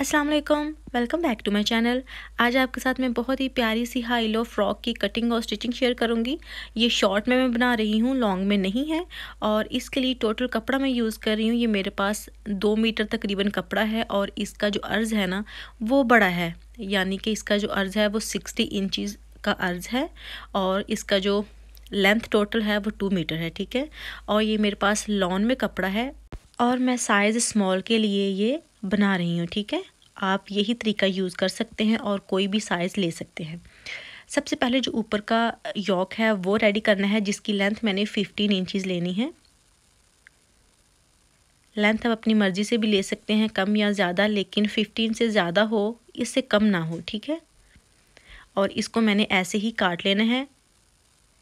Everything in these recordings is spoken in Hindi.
अस्सलाम वालेकुम welcome back to my channel आज आपके साथ मैं बहुत ही प्यारी सी हाई लो फ्रॉक की कटिंग और स्टिचिंग शेयर करूंगी ये शॉर्ट में मैं बना रही हूँ लॉन्ग में नहीं है और इसके लिए टोटल कपड़ा मैं यूज़ कर रही हूँ ये मेरे पास दो मीटर तकरीबन कपड़ा है और इसका जो अर्ज़ है ना वो बड़ा है यानी कि इसका जो अर्ज़ है वो सिक्सटी इंचज़ का अर्ज़ है और इसका जो लेंथ टोटल है वो टू मीटर है ठीक है और ये मेरे पास लॉन में कपड़ा है और मैं साइज़ स्मॉल के लिए ये बना रही हूँ ठीक है आप यही तरीका यूज़ कर सकते हैं और कोई भी साइज़ ले सकते हैं सबसे पहले जो ऊपर का यॉक है वो रेडी करना है जिसकी लेंथ मैंने फिफ्टीन इंचज़ लेनी है लेंथ आप अपनी मर्ज़ी से भी ले सकते हैं कम या ज़्यादा लेकिन फिफ्टीन से ज़्यादा हो इससे कम ना हो ठीक है और इसको मैंने ऐसे ही काट लेना है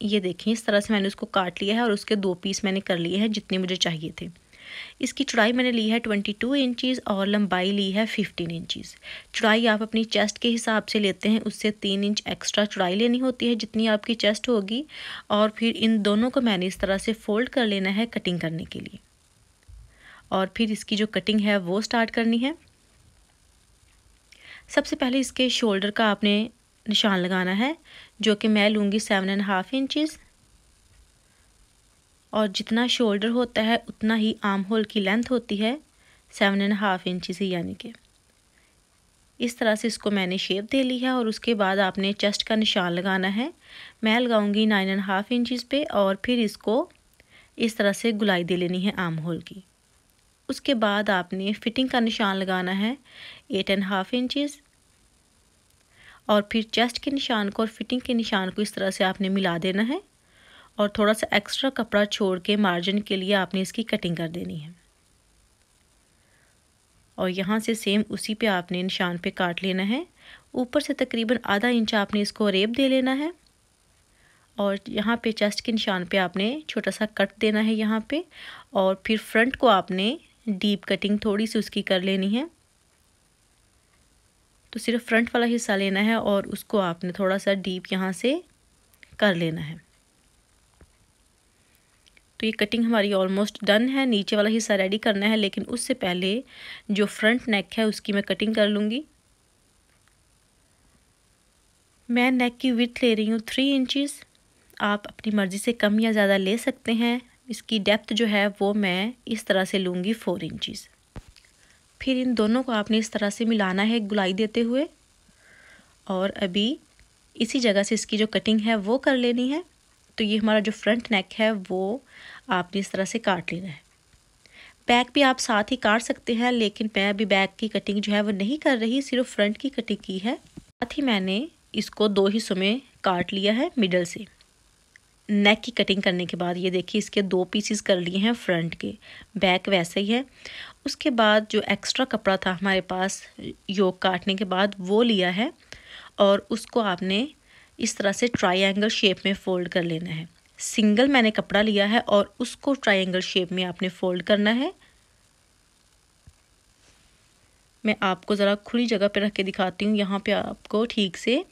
ये देखिए इस तरह से मैंने उसको काट लिया है और उसके दो पीस मैंने कर लिए हैं जितने मुझे चाहिए थे इसकी चौड़ाई मैंने ली है ट्वेंटी टू इंचज़ और लंबाई ली है फिफ्टीन इंचज़ चौड़ाई आप अपनी चेस्ट के हिसाब से लेते हैं उससे तीन इंच एक्स्ट्रा चौड़ाई लेनी होती है जितनी आपकी चेस्ट होगी और फिर इन दोनों को मैंने इस तरह से फ़ोल्ड कर लेना है कटिंग करने के लिए और फिर इसकी जो कटिंग है वो स्टार्ट करनी है सबसे पहले इसके शोल्डर का आपने निशान लगाना है जो कि मैं लूँगी सेवन एंड हाफ इंचज़ और जितना शोल्डर होता है उतना ही आर्म होल की लेंथ होती है सेवन एंड हाफ इंचज़ ही यानी कि इस तरह से इसको मैंने शेप दे ली है और उसके बाद आपने चेस्ट का निशान लगाना है मैं लगाऊंगी नाइन एंड हाफ इंचज़ पे और फिर इसको इस तरह से गुलाई दे लेनी है आर्म होल की उसके बाद आपने फिटिंग का निशान लगाना है एट एंड हाफ इंचज़ और फिर चेस्ट के निशान को और फिटिंग के निशान को इस तरह से आपने मिला देना है और थोड़ा सा एक्स्ट्रा कपड़ा छोड़ के मार्जिन के लिए आपने इसकी कटिंग कर देनी है और यहाँ से सेम उसी पे आपने निशान पे काट लेना है ऊपर से तकरीबन आधा इंच आपने इसको रेप दे लेना है और यहाँ पे चेस्ट के निशान पे आपने छोटा सा कट देना है यहाँ पे और फिर फ्रंट को आपने डीप कटिंग थोड़ी सी उसकी कर लेनी है तो सिर्फ फ्रंट वाला हिस्सा लेना है और उसको आपने थोड़ा सा डीप यहाँ से कर लेना है तो ये कटिंग हमारी ऑलमोस्ट डन है नीचे वाला हिस्सा रेडी करना है लेकिन उससे पहले जो फ्रंट नेक है उसकी मैं कटिंग कर लूँगी मैं नेक की विथ ले रही हूँ थ्री इंचिस आप अपनी मर्ज़ी से कम या ज़्यादा ले सकते हैं इसकी डेप्थ जो है वो मैं इस तरह से लूँगी फ़ोर इंचज़ फिर इन दोनों को आपने इस तरह से मिलाना है गुलाई देते हुए और अभी इसी जगह से इसकी जो कटिंग है वो कर लेनी है तो ये हमारा जो फ्रंट नेक है वो आपने इस तरह से काट लेना है बैक भी आप साथ ही काट सकते हैं लेकिन मैं अभी बैक की कटिंग जो है वो नहीं कर रही सिर्फ फ्रंट की कटिंग की है साथ ही मैंने इसको दो हिस्सों में काट लिया है मिडल से नेक की कटिंग करने के बाद ये देखिए इसके दो पीसीस कर लिए हैं फ्रंट के बैक वैसे ही है उसके बाद जो एक्स्ट्रा कपड़ा था हमारे पास योग काटने के बाद वो लिया है और उसको आपने इस तरह से ट्राइंगल शेप में फोल्ड कर लेना है सिंगल मैंने कपड़ा लिया है और उसको ट्राइंगल शेप में आपने फोल्ड करना है मैं आपको ज़रा खुली जगह पर रख के दिखाती हूँ यहाँ पे आपको ठीक से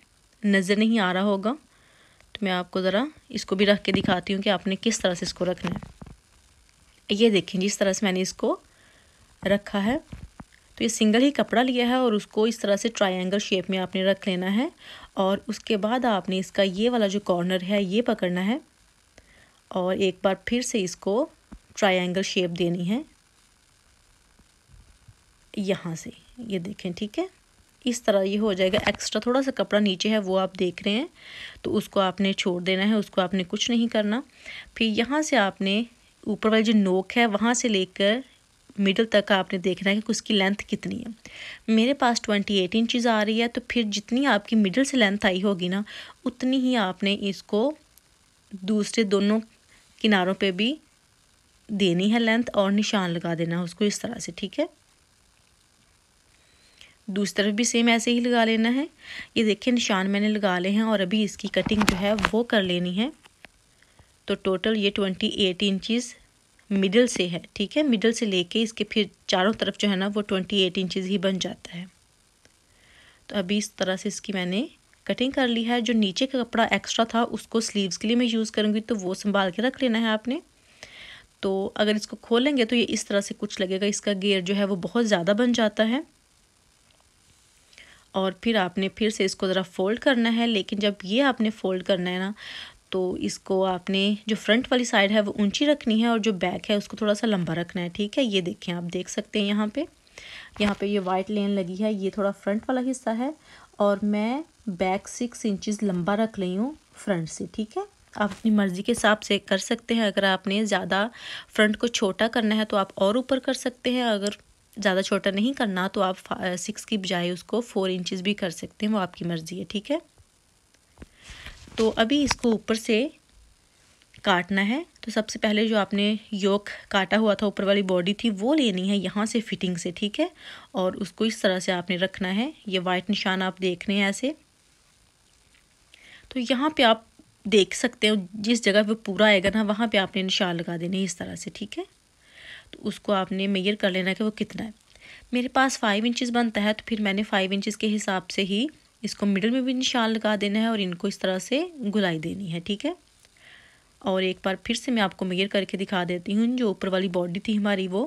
नज़र नहीं आ रहा होगा तो मैं आपको ज़रा इसको भी रख के दिखाती हूँ कि आपने किस तरह से इसको रखना है ये देखें जिस तरह से मैंने इसको रखा है तो ये सिंगल ही कपड़ा लिया है और उसको इस तरह से ट्रायंगल शेप में आपने रख लेना है और उसके बाद आपने इसका ये वाला जो कॉर्नर है ये पकड़ना है और एक बार फिर से इसको ट्रायंगल शेप देनी है यहाँ से ये देखें ठीक है इस तरह ये हो जाएगा एक्स्ट्रा थोड़ा सा कपड़ा नीचे है वो आप देख रहे हैं तो उसको आपने छोड़ देना है उसको आपने कुछ नहीं करना फिर यहाँ से आपने ऊपर वाली जो नोक है वहाँ से लेकर मिडल तक आपने देखना है कि उसकी लेंथ कितनी है मेरे पास ट्वेंटी एट इंचज़ आ रही है तो फिर जितनी आपकी मिडल से लेंथ आई होगी ना उतनी ही आपने इसको दूसरे दोनों किनारों पे भी देनी है लेंथ और निशान लगा देना उसको इस तरह से ठीक है दूसरी तरफ भी सेम ऐसे ही लगा लेना है ये देखिए निशान मैंने लगा ले हैं और अभी इसकी कटिंग जो है वो कर लेनी है तो टोटल ये ट्वेंटी एट इंचज़ मिडल से है ठीक है मिडल से लेके इसके फिर चारों तरफ जो है ना वो ट्वेंटी एट इंचज़ ही बन जाता है तो अभी इस तरह से इसकी मैंने कटिंग कर ली है जो नीचे का कपड़ा एक्स्ट्रा था उसको स्लीव्स के लिए मैं यूज़ करूँगी तो वो संभाल के रख लेना है आपने तो अगर इसको खोलेंगे तो ये इस तरह से कुछ लगेगा इसका गेयर जो है वो बहुत ज़्यादा बन जाता है और फिर आपने फिर से इसको ज़रा फोल्ड करना है लेकिन जब ये आपने फोल्ड करना है ना तो इसको आपने जो फ्रंट वाली साइड है वो ऊंची रखनी है और जो बैक है उसको थोड़ा सा लंबा रखना है ठीक है ये देखें आप देख सकते हैं यहाँ पे यहाँ पे ये वाइट लेन लगी है ये थोड़ा फ्रंट वाला हिस्सा है और मैं बैक सिक्स इंचज़ लंबा रख रही हूँ फ्रंट से ठीक है आप अपनी मर्ज़ी के हिसाब से कर सकते हैं अगर आपने ज़्यादा फ्रंट को छोटा करना है तो आप और ऊपर कर सकते हैं अगर ज़्यादा छोटा नहीं करना तो आप सिक्स की बजाय उसको फोर इंचज़ भी कर सकते हैं वो आपकी मर्ज़ी है ठीक है तो अभी इसको ऊपर से काटना है तो सबसे पहले जो आपने योक काटा हुआ था ऊपर वाली बॉडी थी वो लेनी है यहाँ से फिटिंग से ठीक है और उसको इस तरह से आपने रखना है ये वाइट निशान आप देख रहे हैं ऐसे तो यहाँ पे आप देख सकते हो जिस जगह पे पूरा आएगा ना वहाँ पे आपने निशान लगा देने इस तरह से ठीक है तो उसको आपने मेयर कर लेना कि वो कितना है मेरे पास फाइव इंचज़ बनता है तो फिर मैंने फाइव इंचज़ के हिसाब से ही इसको मिडल में भी निशान लगा देना है और इनको इस तरह से गुलाई देनी है ठीक है और एक बार फिर से मैं आपको मेयर करके दिखा देती हूँ जो ऊपर वाली बॉडी थी हमारी वो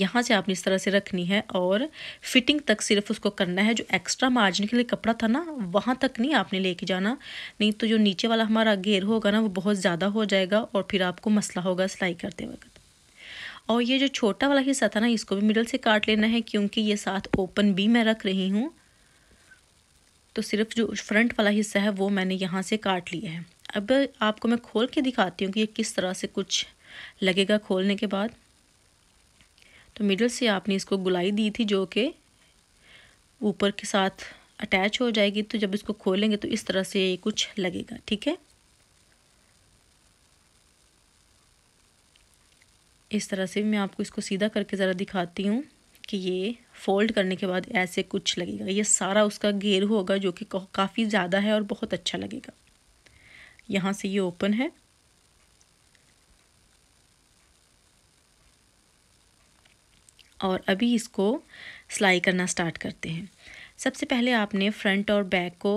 यहाँ से आपने इस तरह से रखनी है और फिटिंग तक सिर्फ उसको करना है जो एक्स्ट्रा मार्जिन के लिए कपड़ा था ना वहाँ तक नहीं आपने लेके जाना नहीं तो जो नीचे वाला हमारा घेर होगा ना वो बहुत ज़्यादा हो जाएगा और फिर आपको मसला होगा सिलाई करते वक्त और ये जो छोटा वाला हिस्सा था ना इसको भी मिडल से काट लेना है क्योंकि ये साथ ओपन भी मैं रख रही हूँ तो सिर्फ जो फ्रंट वाला हिस्सा है वो मैंने यहाँ से काट लिया है अब आपको मैं खोल के दिखाती हूँ कि ये किस तरह से कुछ लगेगा खोलने के बाद तो मिडल से आपने इसको गुलाई दी थी जो कि ऊपर के साथ अटैच हो जाएगी तो जब इसको खोलेंगे तो इस तरह से ये कुछ लगेगा ठीक है इस तरह से मैं आपको इसको सीधा करके ज़रा दिखाती हूँ कि ये फोल्ड करने के बाद ऐसे कुछ लगेगा ये सारा उसका घेर होगा जो कि काफ़ी ज़्यादा है और बहुत अच्छा लगेगा यहाँ से ये ओपन है और अभी इसको सिलाई करना स्टार्ट करते हैं सबसे पहले आपने फ्रंट और बैक को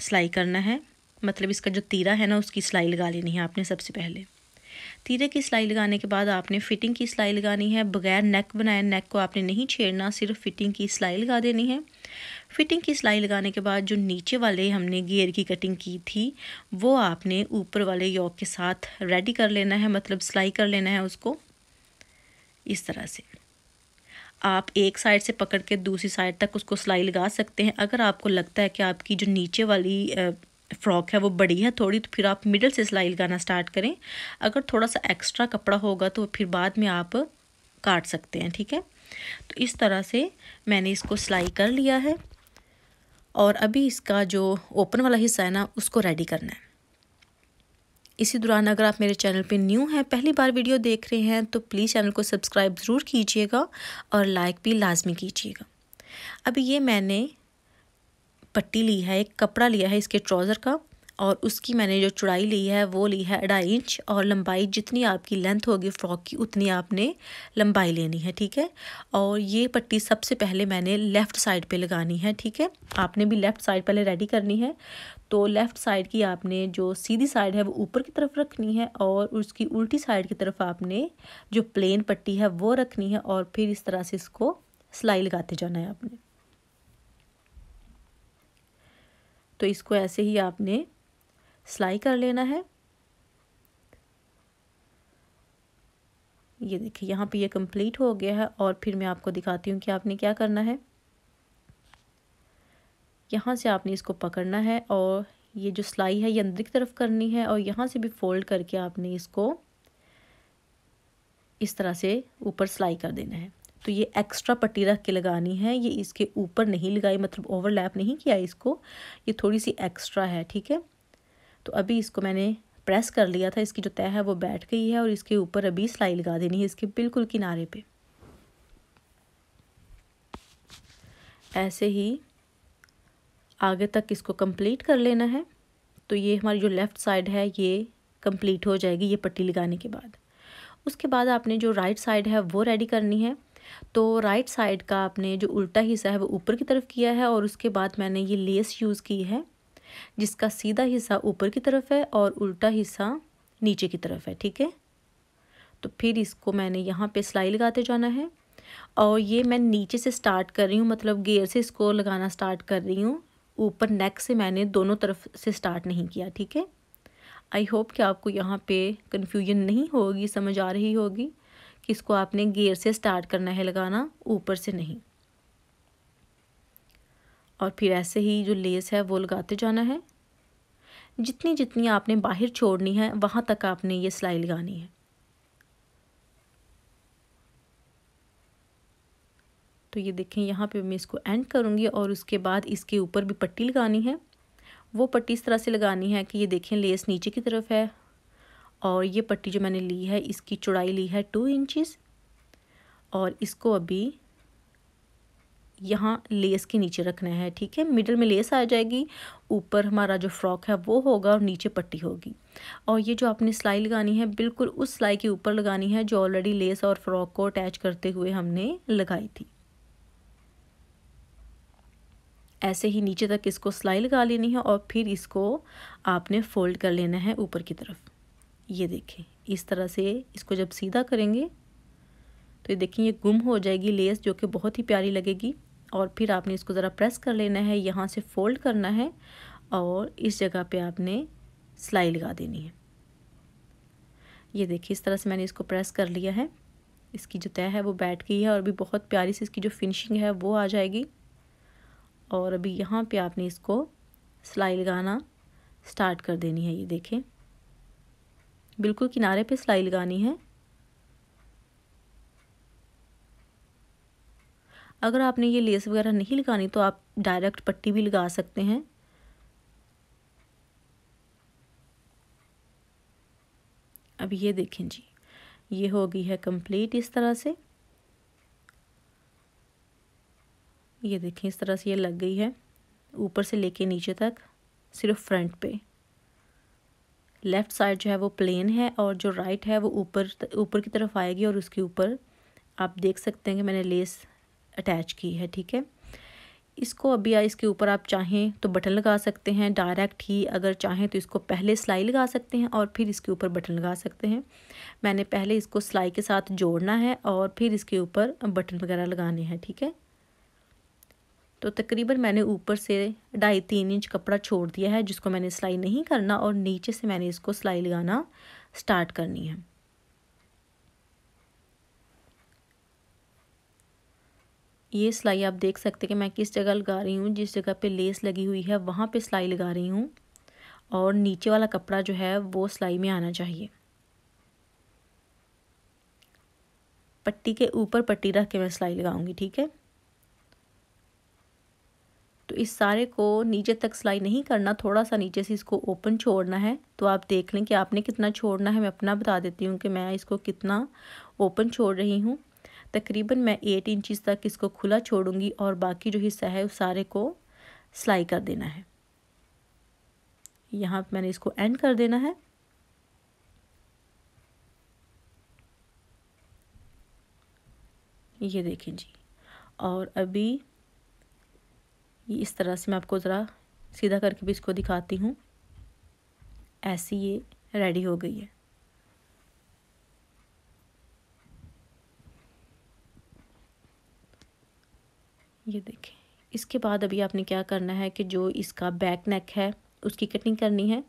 सिलाई करना है मतलब इसका जो तीरा है ना उसकी सिलाई लगा लेनी है आपने सबसे पहले तीरे की सिलाई लगाने के बाद आपने फिटिंग की सिलाई लगानी है बगैर नेक बनाए नेक को आपने नहीं छेड़ना सिर्फ फिटिंग की सिलाई लगा देनी है फिटिंग की सिलाई लगाने के बाद जो नीचे वाले हमने गेयर की कटिंग की थी वो आपने ऊपर वाले योग के साथ रेडी कर लेना है मतलब सिलाई कर लेना है उसको इस तरह से आप एक साइड से पकड़ के दूसरी साइड तक उसको सिलाई लगा सकते हैं अगर आपको लगता है कि आपकी जो नीचे वाली फ्रॉक है वो बड़ी है थोड़ी तो फिर आप मिडल से सिलाई लगाना स्टार्ट करें अगर थोड़ा सा एक्स्ट्रा कपड़ा होगा तो फिर बाद में आप काट सकते हैं ठीक है तो इस तरह से मैंने इसको सिलाई कर लिया है और अभी इसका जो ओपन वाला हिस्सा है ना उसको रेडी करना है इसी दौरान अगर आप मेरे चैनल पे न्यू हैं पहली बार वीडियो देख रहे हैं तो प्लीज़ चैनल को सब्सक्राइब ज़रूर कीजिएगा और लाइक भी लाजमी कीजिएगा अभी ये मैंने पट्टी ली है एक कपड़ा लिया है इसके ट्राउज़र का और उसकी मैंने जो चुड़ाई ली है वो ली है अढ़ाई इंच और लंबाई जितनी आपकी लेंथ होगी फ़्रॉक की उतनी आपने लंबाई लेनी है ठीक है और ये पट्टी सबसे पहले मैंने लेफ़्ट साइड पे लगानी है ठीक है आपने भी लेफ़्ट साइड पहले रेडी करनी है तो लेफ़्ट साइड की आपने जो सीधी साइड है वो ऊपर की तरफ रखनी है और उसकी उल्टी साइड की तरफ आपने जो प्लेन पट्टी है वो रखनी है और फिर इस तरह से इसको सिलाई लगाते जाना है आपने तो इसको ऐसे ही आपने सिलाई कर लेना है ये देखिए यहाँ पे ये कंप्लीट हो गया है और फिर मैं आपको दिखाती हूँ कि आपने क्या करना है यहाँ से आपने इसको पकड़ना है और ये जो सिलाई है ये अंदर की तरफ करनी है और यहाँ से भी फोल्ड करके आपने इसको इस तरह से ऊपर सिलाई कर देना है तो ये एक्स्ट्रा पट्टी रख के लगानी है ये इसके ऊपर नहीं लगाई मतलब ओवरलैप नहीं किया इसको ये थोड़ी सी एक्स्ट्रा है ठीक है तो अभी इसको मैंने प्रेस कर लिया था इसकी जो तय है वो बैठ गई है और इसके ऊपर अभी सिलाई लगा देनी है इसके बिल्कुल किनारे पे ऐसे ही आगे तक इसको कंप्लीट कर लेना है तो ये हमारी जो लेफ़्ट साइड है ये कंप्लीट हो जाएगी ये पट्टी लगाने के बाद उसके बाद आपने जो राइट साइड है वो रेडी करनी है तो राइट साइड का आपने जो उल्टा हिस्सा है वो ऊपर की तरफ किया है और उसके बाद मैंने ये लेस यूज़ की है जिसका सीधा हिस्सा ऊपर की तरफ है और उल्टा हिस्सा नीचे की तरफ है ठीक है तो फिर इसको मैंने यहाँ पे सिलाई लगाते जाना है और ये मैं नीचे से स्टार्ट कर रही हूँ मतलब गेयर से इसको लगाना स्टार्ट कर रही हूँ ऊपर नेक से मैंने दोनों तरफ से स्टार्ट नहीं किया ठीक है आई होप कि आपको यहाँ पे कन्फ्यूजन नहीं होगी समझ आ रही होगी इसको आपने गेयर से स्टार्ट करना है लगाना ऊपर से नहीं और फिर ऐसे ही जो लेस है वो लगाते जाना है जितनी जितनी आपने बाहर छोड़नी है वहाँ तक आपने ये सिलाई लगानी है तो ये देखें यहाँ पे मैं इसको एंड करूँगी और उसके बाद इसके ऊपर भी पट्टी लगानी है वो पट्टी इस तरह से लगानी है कि ये देखें लेस नीचे की तरफ है और ये पट्टी जो मैंने ली है इसकी चौड़ाई ली है टू इंचज़ और इसको अभी यहाँ लेस के नीचे रखना है ठीक है मिडल में लेस आ जाएगी ऊपर हमारा जो फ्रॉक है वो होगा और नीचे पट्टी होगी और ये जो आपने सिलाई लगानी है बिल्कुल उस सिलाई के ऊपर लगानी है जो ऑलरेडी लेस और फ्रॉक को अटैच करते हुए हमने लगाई थी ऐसे ही नीचे तक इसको सिलाई लगा लेनी है और फिर इसको आपने फोल्ड कर लेना है ऊपर की तरफ ये देखें इस तरह से इसको जब सीधा करेंगे तो ये देखें ये गुम हो जाएगी लेस जो कि बहुत ही प्यारी लगेगी और फिर आपने इसको ज़रा प्रेस कर लेना है यहाँ से फोल्ड करना है और इस जगह पे आपने सिलाई लगा देनी है ये देखिए इस तरह से मैंने इसको प्रेस कर लिया है इसकी जो तय है वो बैठ गई है और अभी बहुत प्यारी से इसकी जो फिनिशिंग है वो आ जाएगी और अभी यहाँ पे आपने इसको सिलाई लगाना स्टार्ट कर देनी है ये देखें बिल्कुल किनारे पे सिलाई लगानी है अगर आपने ये लेस वगैरह नहीं लगानी तो आप डायरेक्ट पट्टी भी लगा सकते हैं अब ये देखें जी ये हो गई है कंप्लीट इस तरह से ये देखें इस तरह से ये लग गई है ऊपर से लेके नीचे तक सिर्फ फ्रंट पे लेफ़्ट साइड जो है वो प्लेन है और जो राइट right है वो ऊपर ऊपर की तरफ आएगी और उसके ऊपर आप देख सकते हैं कि मैंने लेस अटैच की है ठीक है इसको अभी या इसके ऊपर आप चाहें तो बटन लगा सकते हैं डायरेक्ट ही अगर चाहें तो इसको पहले सिलाई लगा सकते हैं और फिर इसके ऊपर बटन लगा सकते हैं मैंने पहले इसको सिलाई के साथ जोड़ना है और फिर इसके ऊपर बटन वगैरह लगाने हैं ठीक है तो तकरीबन मैंने ऊपर से ढाई तीन इंच कपड़ा छोड़ दिया है जिसको मैंने सिलाई नहीं करना और नीचे से मैंने इसको सिलाई लगाना स्टार्ट करनी है ये सिलाई आप देख सकते हैं कि मैं किस जगह लगा रही हूँ जिस जगह पे लेस लगी हुई है वहाँ पे सिलाई लगा रही हूँ और नीचे वाला कपड़ा जो है वो सिलाई में आना चाहिए पट्टी के ऊपर पट्टी रख के मैं सिलाई लगाऊंगी ठीक है तो इस सारे को नीचे तक सिलाई नहीं करना थोड़ा सा नीचे से इसको ओपन छोड़ना है तो आप देख लें कि आपने कितना छोड़ना है मैं अपना बता देती हूँ कि मैं इसको कितना ओपन छोड़ रही हूँ तकरीबन मैं एट इंचज़ तक इसको खुला छोड़ूंगी और बाकी जो हिस्सा है उस सारे को सिलाई कर देना है यहाँ मैंने इसको एंड कर देना है ये देखें जी और अभी ये इस तरह से मैं आपको ज़रा सीधा करके भी इसको दिखाती हूँ ऐसी ये रेडी हो गई है ये देखें इसके बाद अभी आपने क्या करना है कि जो इसका बैक नेक है उसकी कटिंग करनी है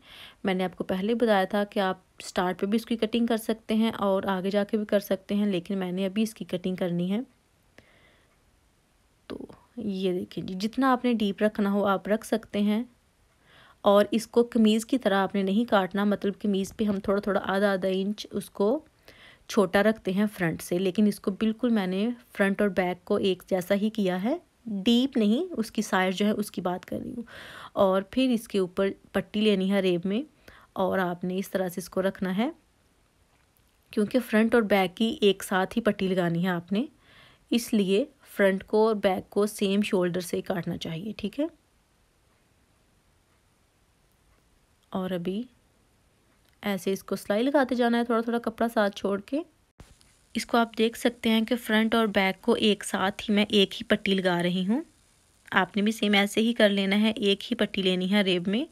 मैंने आपको पहले बताया था कि आप स्टार्ट पे भी इसकी कटिंग कर सकते हैं और आगे जाके भी कर सकते हैं लेकिन मैंने अभी इसकी कटिंग करनी है तो ये देखिए जी जितना आपने डीप रखना हो आप रख सकते हैं और इसको कमीज़ की तरह आपने नहीं काटना मतलब कमीज़ पे हम थोड़ा थोड़ा आधा आधा इंच उसको छोटा रखते हैं फ्रंट से लेकिन इसको बिल्कुल मैंने फ्रंट और बैक को एक जैसा ही किया है डीप नहीं उसकी साइज़ जो है उसकी बात कर रही हूँ और फिर इसके ऊपर पट्टी लेनी है रेब में और आपने इस तरह से इसको रखना है क्योंकि फ्रंट और बैक की एक साथ ही पट्टी लगानी है आपने इसलिए फ्रंट को और बैक को सेम शोल्डर से काटना चाहिए ठीक है और अभी ऐसे इसको सिलाई लगाते जाना है थोड़ा थोड़ा कपड़ा साथ छोड़ के इसको आप देख सकते हैं कि फ्रंट और बैक को एक साथ ही मैं एक ही पट्टी लगा रही हूँ आपने भी सेम ऐसे ही कर लेना है एक ही पट्टी लेनी है रेब में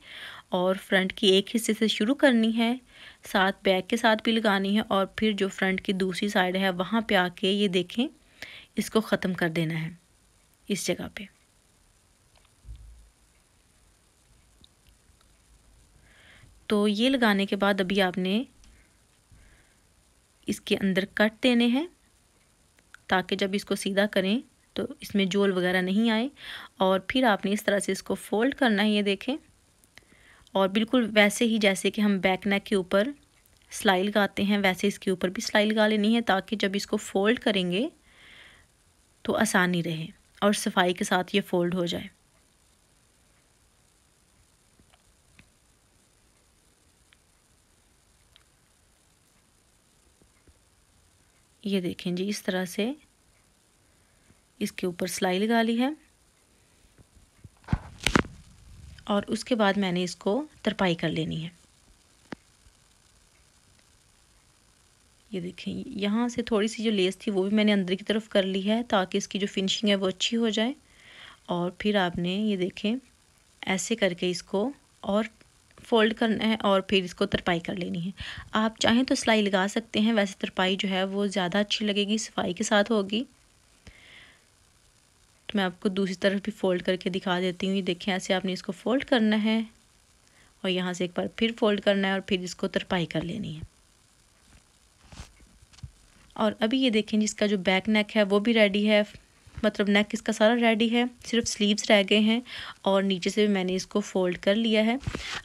और फ्रंट की एक हिस्से से शुरू करनी है साथ बैक के साथ भी लगानी है और फिर जो फ्रंट की दूसरी साइड है वहाँ पे आके ये देखें इसको ख़त्म कर देना है इस जगह पे तो ये लगाने के बाद अभी आपने इसके अंदर कट देने हैं ताकि जब इसको सीधा करें तो इसमें जोल वगैरह नहीं आए और फिर आपने इस तरह से इसको फोल्ड करना है ये देखें और बिल्कुल वैसे ही जैसे कि हम बैक नेक के ऊपर सिलाई लगाते हैं वैसे इसके ऊपर भी सिलाई लगा लेनी है ताकि जब इसको फोल्ड करेंगे तो आसानी रहे और सफाई के साथ ये फोल्ड हो जाए ये देखें जी इस तरह से इसके ऊपर सिलाई लगा ली है और उसके बाद मैंने इसको तरपाई कर लेनी है ये देखें यहाँ से थोड़ी सी जो लेस थी वो भी मैंने अंदर की तरफ कर ली है ताकि इसकी जो फिनिशिंग है वो अच्छी हो जाए और फिर आपने ये देखें ऐसे करके इसको और फोल्ड करना है और फिर इसको तरपाई कर लेनी है आप चाहें तो सिलाई लगा सकते हैं वैसे तरपाई जो है वो ज़्यादा अच्छी लगेगी सफाई के साथ होगी तो मैं आपको दूसरी तरफ भी फ़ोल्ड करके दिखा देती हूँ ये देखें ऐसे आपने इसको फ़ोल्ड करना है और यहाँ से एक बार फिर फोल्ड करना है और फिर इसको तरपाई कर लेनी है और अभी ये देखें जिसका जो बैक नेक है वो भी रेडी है मतलब नेक इसका सारा रेडी है सिर्फ स्लीव्स रह गए हैं और नीचे से भी मैंने इसको फ़ोल्ड कर लिया है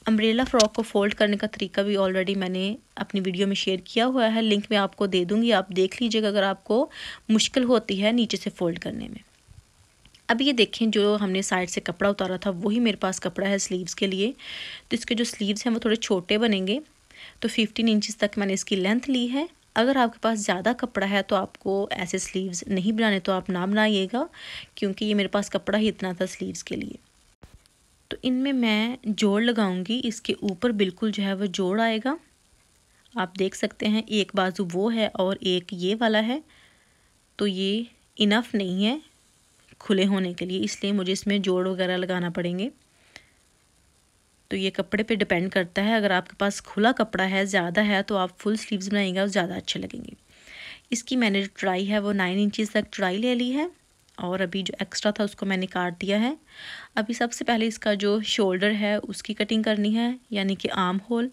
अम्ब्रेला फ़्रॉक को फ़ोल्ड करने का तरीका भी ऑलरेडी मैंने अपनी वीडियो में शेयर किया हुआ है लिंक मैं आपको दे दूँगी आप देख लीजिएगा अगर आपको मुश्किल होती है नीचे से फ़ोल्ड करने में अब ये देखें जो हमने साइड से कपड़ा उतारा था वही मेरे पास कपड़ा है स्लीव्स के लिए तो इसके जो स्लीव्स हैं वो थोड़े छोटे बनेंगे तो फिफ्टीन इंचज़ तक मैंने इसकी लेंथ ली है अगर आपके पास ज़्यादा कपड़ा है तो आपको ऐसे स्लीव्स नहीं बनाने तो आप ना बनाइएगा क्योंकि ये मेरे पास कपड़ा ही इतना था स्लीव्स के लिए तो इनमें मैं जोड़ लगाऊंगी इसके ऊपर बिल्कुल जो है वो जोड़ आएगा आप देख सकते हैं एक बाजू वो है और एक ये वाला है तो ये इनफ नहीं है खुले होने के लिए इसलिए मुझे इसमें जोड़ वगैरह लगाना पड़ेंगे तो ये कपड़े पे डिपेंड करता है अगर आपके पास खुला कपड़ा है ज़्यादा है तो आप फुल स्लीव्स बनाएंगे और ज़्यादा अच्छे लगेंगे इसकी मैंने जो चौड़ाई है वो नाइन इंचज़ तक चौड़ाई ले ली है और अभी जो एक्स्ट्रा था उसको मैंने काट दिया है अभी सबसे पहले इसका जो शोल्डर है उसकी कटिंग करनी है यानी कि आर्म होल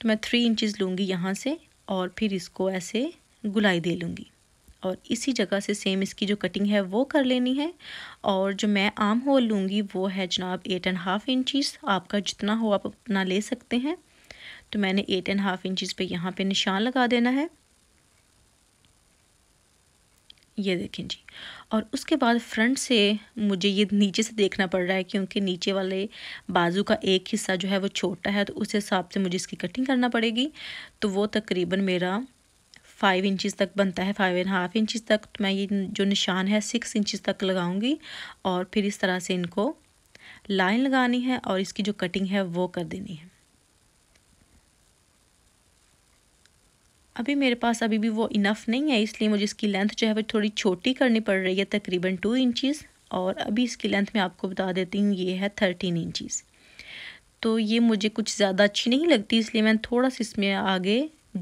तो मैं थ्री इंचज़ लूँगी यहाँ से और फिर इसको ऐसे गुलाई दे लूँगी और इसी जगह से सेम इसकी जो कटिंग है वो कर लेनी है और जो मैं आम होल लूँगी वो है जनाब एट एंड हाफ़ इंचज़ आपका जितना हो आप अपना ले सकते हैं तो मैंने एट एंड हाफ़ इंचज़ पे यहाँ पे निशान लगा देना है ये देखें जी और उसके बाद फ्रंट से मुझे ये नीचे से देखना पड़ रहा है क्योंकि नीचे वाले बाजू का एक हिस्सा जो है वो छोटा है तो उस हिसाब से मुझे इसकी कटिंग करना पड़ेगी तो वो तकरीबन मेरा फाइव इंचज़ तक बनता है फाइव एंड हाफ इंचज़ तक तो मैं ये जो निशान है सिक्स इंचज़ तक लगाऊंगी और फिर इस तरह से इनको लाइन लगानी है और इसकी जो कटिंग है वो कर देनी है अभी मेरे पास अभी भी वो इनफ़ नहीं है इसलिए मुझे इसकी लेंथ जो है वो थोड़ी छोटी करनी पड़ रही है तकरीबन टू इंचज़ और अभी इसकी लेंथ मैं आपको बता देती हूँ ये है थर्टीन इंचज़ तो ये मुझे कुछ ज़्यादा अच्छी नहीं लगती इसलिए मैंने थोड़ा सा इसमें आगे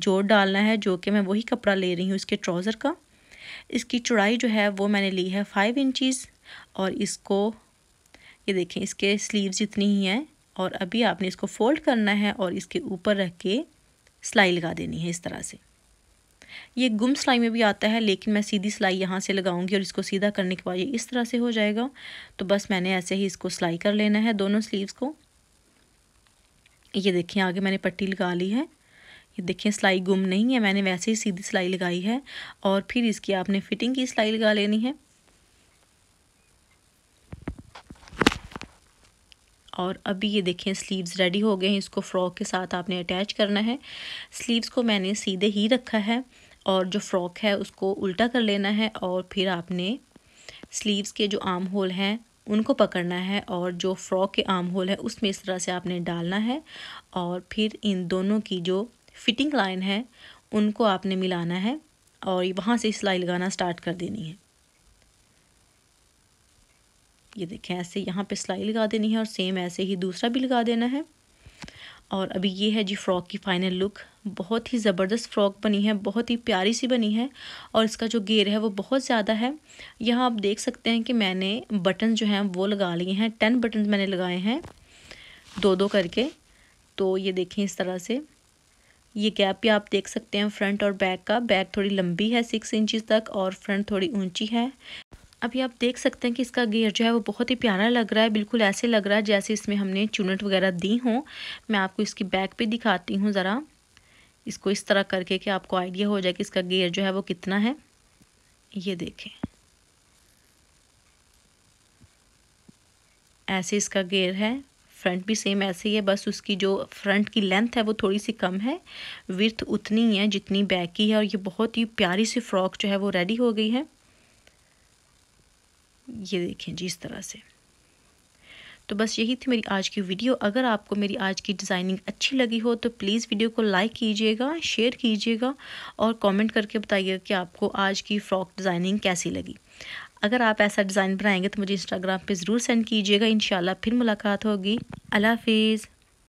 जोड़ डालना है जो कि मैं वही कपड़ा ले रही हूँ इसके ट्राउज़र का इसकी चौड़ाई जो है वो मैंने ली है फाइव इंचज़ और इसको ये देखें इसके स्लीव्स जितनी ही हैं और अभी आपने इसको फोल्ड करना है और इसके ऊपर रख के सिलाई लगा देनी है इस तरह से ये गुम सिलाई में भी आता है लेकिन मैं सीधी सिलाई यहाँ से लगाऊंगी और इसको सीधा करने के बाद ये इस तरह से हो जाएगा तो बस मैंने ऐसे ही इसको सिलाई कर लेना है दोनों स्लीव्स को ये देखिए आगे मैंने पट्टी लगा ली है ये देखें सिलाई गुम नहीं है मैंने वैसे ही सीधी सिलाई लगाई है और फिर इसकी आपने फिटिंग की सिलाई लगा लेनी है और अभी ये देखें स्लीव्स रेडी हो गए हैं इसको फ्रॉक के साथ आपने अटैच करना है स्लीव्स को मैंने सीधे ही रखा है और जो फ्रॉक है उसको उल्टा कर लेना है और फिर आपने स्लीव्स के जो आर्म होल हैं उनको पकड़ना है और जो फ्रॉक के आर्म होल है उसमें इस तरह से आपने डालना है और फिर इन दोनों की जो फिटिंग लाइन है उनको आपने मिलाना है और वहाँ से सिलाई लगाना स्टार्ट कर देनी है ये देखें ऐसे यहाँ पे सिलाई लगा देनी है और सेम ऐसे ही दूसरा भी लगा देना है और अभी ये है जी फ़्रॉक की फ़ाइनल लुक बहुत ही ज़बरदस्त फ़्रॉक बनी है बहुत ही प्यारी सी बनी है और इसका जो गेर है वो बहुत ज़्यादा है यहाँ आप देख सकते हैं कि मैंने बटन जो हैं वो लगा लिए हैं टेन बटन मैंने लगाए हैं दो दो करके तो ये देखें इस तरह से ये गैप भी आप देख सकते हैं फ्रंट और बैक का बैक थोड़ी लंबी है सिक्स इंचज तक और फ्रंट थोड़ी ऊंची है अभी आप देख सकते हैं कि इसका गेयर जो है वो बहुत ही प्यारा लग रहा है बिल्कुल ऐसे लग रहा है जैसे इसमें हमने चूनट वगैरह दी हों मैं आपको इसकी बैक भी दिखाती हूँ ज़रा इसको इस तरह करके कि आपको आइडिया हो जाए कि इसका गेयर जो है वो कितना है ये देखें ऐसे इसका गेयर है फ्रंट भी सेम ऐसे ही है बस उसकी जो फ्रंट की लेंथ है वो थोड़ी सी कम है विर्थ उतनी है जितनी बैक की है और ये बहुत ही प्यारी सी फ्रॉक जो है वो रेडी हो गई है ये देखें जी इस तरह से तो बस यही थी मेरी आज की वीडियो अगर आपको मेरी आज की डिज़ाइनिंग अच्छी लगी हो तो प्लीज़ वीडियो को लाइक कीजिएगा शेयर कीजिएगा और कमेंट करके बताइएगा कि आपको आज की फ़्रॉक डिज़ाइनिंग कैसी लगी अगर आप ऐसा डिज़ाइन बनाएंगे तो मुझे इंस्टाग्राम पर ज़रूर सेंड कीजिएगा इन फिर मुलाकात होगी अल्लाह हाफिज़